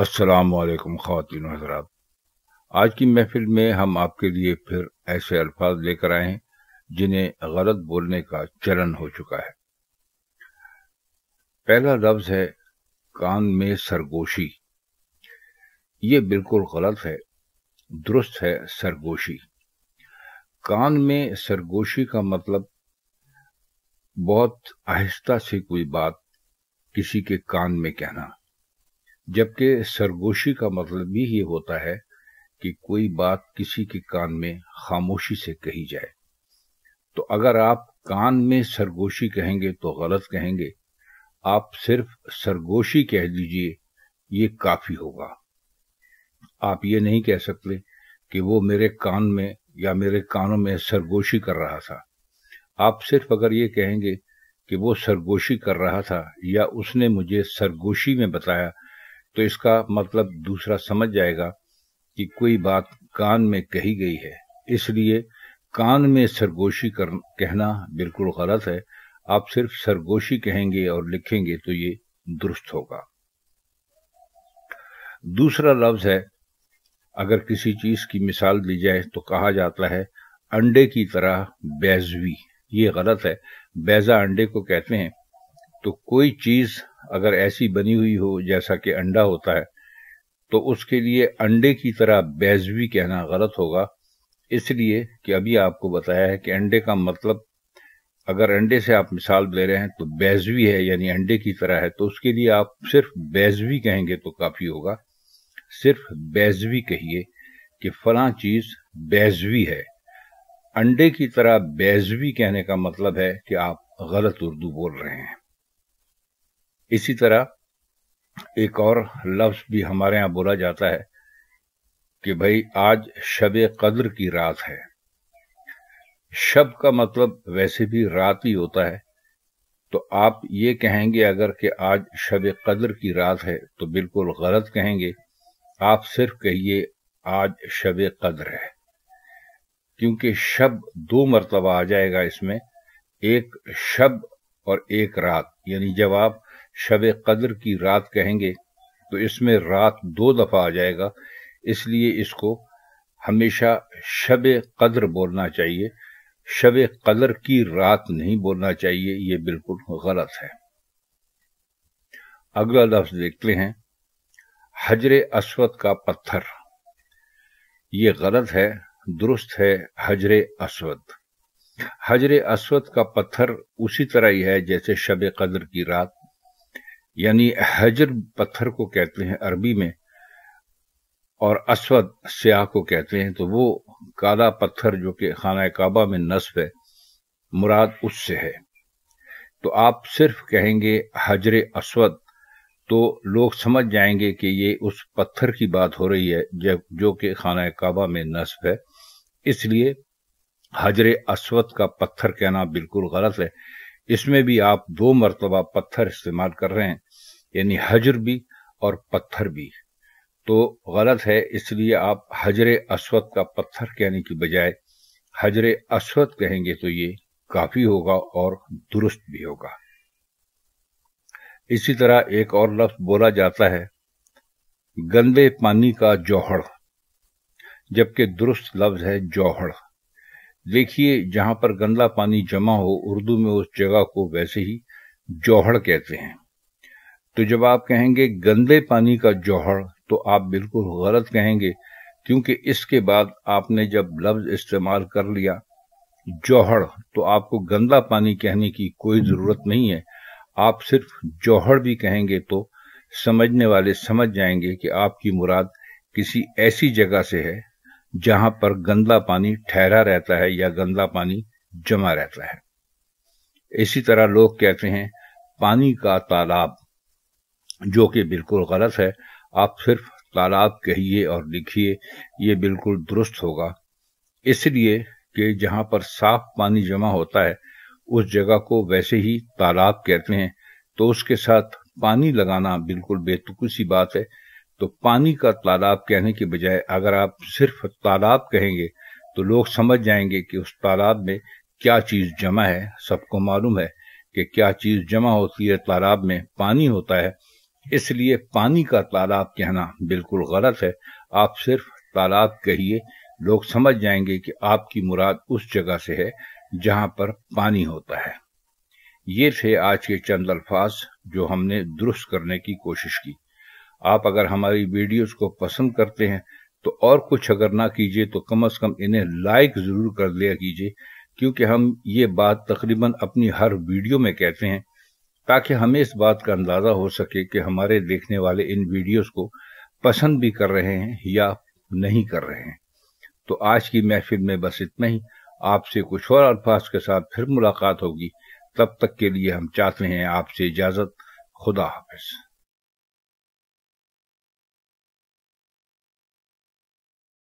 असलकम खातिन हजरात आज की महफिल में हम आपके लिए फिर ऐसे अल्फाज लेकर आए हैं जिन्हें गलत बोलने का चलन हो चुका है पहला लफ्ज़ है कान में सरगोशी ये बिल्कुल गलत है दुरुस्त है सरगोशी कान में सरगोशी का मतलब बहुत आहिस्ता से कोई बात किसी के कान में कहना जबकि सरगोशी का मतलब भी ये होता है कि कोई बात किसी के कान में खामोशी से कही जाए तो अगर आप कान में सरगोशी कहेंगे तो गलत कहेंगे आप सिर्फ सरगोशी कह दीजिए ये काफी होगा आप ये नहीं कह सकते कि वो मेरे कान में या मेरे कानों में सरगोशी कर रहा था आप सिर्फ अगर ये कहेंगे कि वो सरगोशी कर रहा था या उसने मुझे सरगोशी में बताया तो इसका मतलब दूसरा समझ जाएगा कि कोई बात कान में कही गई है इसलिए कान में सरगोशी कर कहना बिल्कुल गलत है आप सिर्फ सरगोशी कहेंगे और लिखेंगे तो ये दुरुस्त होगा दूसरा लफ्ज है अगर किसी चीज की मिसाल दी जाए तो कहा जाता है अंडे की तरह बैजवी ये गलत है बैजा अंडे को कहते हैं तो कोई चीज अगर ऐसी बनी हुई हो जैसा कि अंडा होता है तो उसके लिए अंडे की तरह बैजवी कहना गलत होगा इसलिए कि अभी आपको बताया है कि अंडे का मतलब अगर अंडे से आप मिसाल दे रहे हैं तो बैजवी है यानी अंडे की तरह है तो उसके लिए आप सिर्फ बैजवी कहेंगे तो काफी होगा सिर्फ बैजवी कहिए कि फला चीज बैजवी है अंडे की तरह बैजवी कहने का मतलब है कि आप गलत उर्दू बोल रहे हैं इसी तरह एक और लफ्ज भी हमारे यहां बोला जाता है कि भाई आज शब कद्र की रात है शब का मतलब वैसे भी रात ही होता है तो आप ये कहेंगे अगर कि आज शब कद्र की रात है तो बिल्कुल गलत कहेंगे आप सिर्फ कहिए आज शब कद्र है क्योंकि शब दो मरतबा आ जाएगा इसमें एक शब और एक रात यानी जब आप शब कदर की रात कहेंगे तो इसमें रात दो दफ़ा आ जाएगा इसलिए इसको हमेशा शब कदर बोलना चाहिए शब कदर की रात नहीं बोलना चाहिए ये बिल्कुल गलत है अगला लफ्ज देखते हैं हजर असवद का पत्थर ये गलत है दुरुस्त है हजर असवद हजर असवद का पत्थर उसी तरह ही है जैसे शब कदर की रात यानी हजर पत्थर को कहते हैं अरबी में और असवद स्याह को कहते हैं तो वो काला पत्थर जो कि खाना काबा में नस्ब है मुराद उससे है तो आप सिर्फ कहेंगे हजर असवद तो लोग समझ जाएंगे कि ये उस पत्थर की बात हो रही है जब जो कि खाना काबा में नस्ब है इसलिए हजर असवद का पत्थर कहना बिल्कुल गलत है इसमें भी आप दो मरतबा पत्थर इस्तेमाल कर रहे हैं यानी हजर भी और पत्थर भी तो गलत है इसलिए आप हजर अश्वत का पत्थर कहने की बजाय हजर अश्वत कहेंगे तो ये काफी होगा और दुरुस्त भी होगा इसी तरह एक और लफ्ज बोला जाता है गंदे पानी का जौहड़ जबकि दुरुस्त लफ्ज है जौहड़ देखिए जहां पर गंदा पानी जमा हो उर्दू में उस जगह को वैसे ही जौहड़ कहते हैं तो जब आप कहेंगे गंदे पानी का जौहर तो आप बिल्कुल गलत कहेंगे क्योंकि इसके बाद आपने जब लफ्ज इस्तेमाल कर लिया जौहर तो आपको गंदा पानी कहने की कोई जरूरत नहीं है आप सिर्फ जौहर भी कहेंगे तो समझने वाले समझ जाएंगे कि आपकी मुराद किसी ऐसी जगह से है जहां पर गंदा पानी ठहरा रहता है या गंदा पानी जमा रहता है इसी तरह लोग कहते हैं पानी का तालाब जो कि बिल्कुल गलत है आप सिर्फ तालाब कहिए और लिखिए ये बिल्कुल दुरुस्त होगा इसलिए कि जहाँ पर साफ पानी जमा होता है उस जगह को वैसे ही तालाब कहते हैं तो उसके साथ पानी लगाना बिल्कुल बेतुकू सी बात है तो पानी का तालाब कहने के बजाय अगर आप सिर्फ तालाब कहेंगे तो लोग समझ जाएंगे कि उस तालाब में क्या चीज़ जमा है सबको मालूम है कि क्या चीज़ जमा होती है तालाब में पानी होता है इसलिए पानी का तालाब कहना बिल्कुल गलत है आप सिर्फ तालाब कहिए लोग समझ जाएंगे कि आपकी मुराद उस जगह से है जहां पर पानी होता है ये थे आज के चंद अल्फाज जो हमने दुरुस्त करने की कोशिश की आप अगर हमारी वीडियोस को पसंद करते हैं तो और कुछ अगर ना कीजिए तो कम अज कम इन्हें लाइक जरूर कर लिया कीजिए क्योंकि हम ये बात तकरीबन अपनी हर वीडियो में कहते हैं ताकि हमें इस बात का अंदाजा हो सके कि हमारे देखने वाले इन वीडियोस को पसंद भी कर रहे हैं या नहीं कर रहे हैं तो आज की महफिल में बस इतना ही आपसे कुछ और अल्फाज के साथ फिर मुलाकात होगी तब तक के लिए हम चाहते हैं आपसे इजाजत खुदा हाफिज़